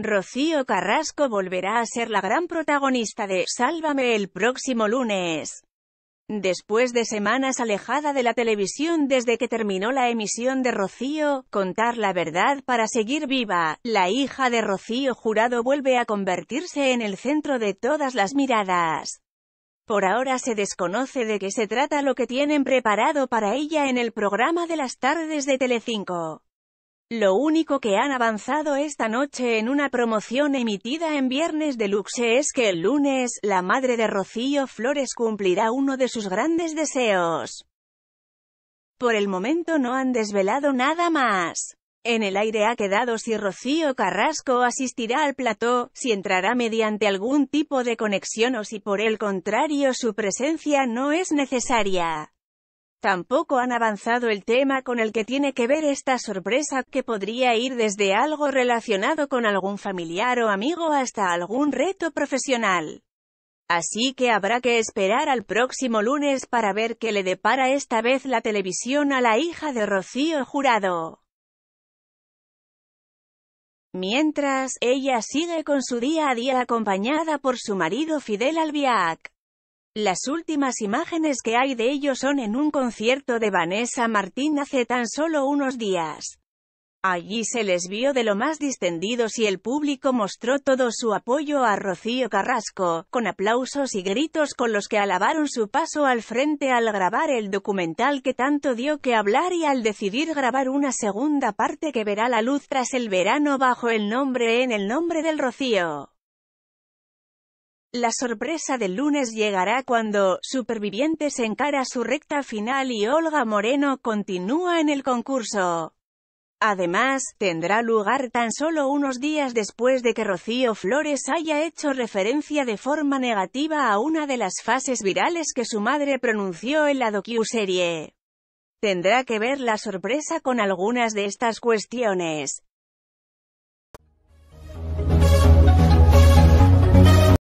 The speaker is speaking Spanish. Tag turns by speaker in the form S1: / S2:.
S1: Rocío Carrasco volverá a ser la gran protagonista de Sálvame el próximo lunes. Después de semanas alejada de la televisión desde que terminó la emisión de Rocío, Contar la verdad para seguir viva, la hija de Rocío Jurado vuelve a convertirse en el centro de todas las miradas. Por ahora se desconoce de qué se trata lo que tienen preparado para ella en el programa de las tardes de Telecinco. Lo único que han avanzado esta noche en una promoción emitida en Viernes de Luxe es que el lunes, la madre de Rocío Flores cumplirá uno de sus grandes deseos. Por el momento no han desvelado nada más. En el aire ha quedado si Rocío Carrasco asistirá al plató, si entrará mediante algún tipo de conexión o si por el contrario su presencia no es necesaria. Tampoco han avanzado el tema con el que tiene que ver esta sorpresa, que podría ir desde algo relacionado con algún familiar o amigo hasta algún reto profesional. Así que habrá que esperar al próximo lunes para ver qué le depara esta vez la televisión a la hija de Rocío Jurado. Mientras, ella sigue con su día a día acompañada por su marido Fidel Albiac. Las últimas imágenes que hay de ellos son en un concierto de Vanessa Martín hace tan solo unos días. Allí se les vio de lo más distendidos y el público mostró todo su apoyo a Rocío Carrasco, con aplausos y gritos con los que alabaron su paso al frente al grabar el documental que tanto dio que hablar y al decidir grabar una segunda parte que verá la luz tras el verano bajo el nombre En el nombre del Rocío. La sorpresa del lunes llegará cuando Supervivientes encara su recta final y Olga Moreno continúa en el concurso. Además, tendrá lugar tan solo unos días después de que Rocío Flores haya hecho referencia de forma negativa a una de las fases virales que su madre pronunció en la docu-serie. Tendrá que ver la sorpresa con algunas de estas cuestiones.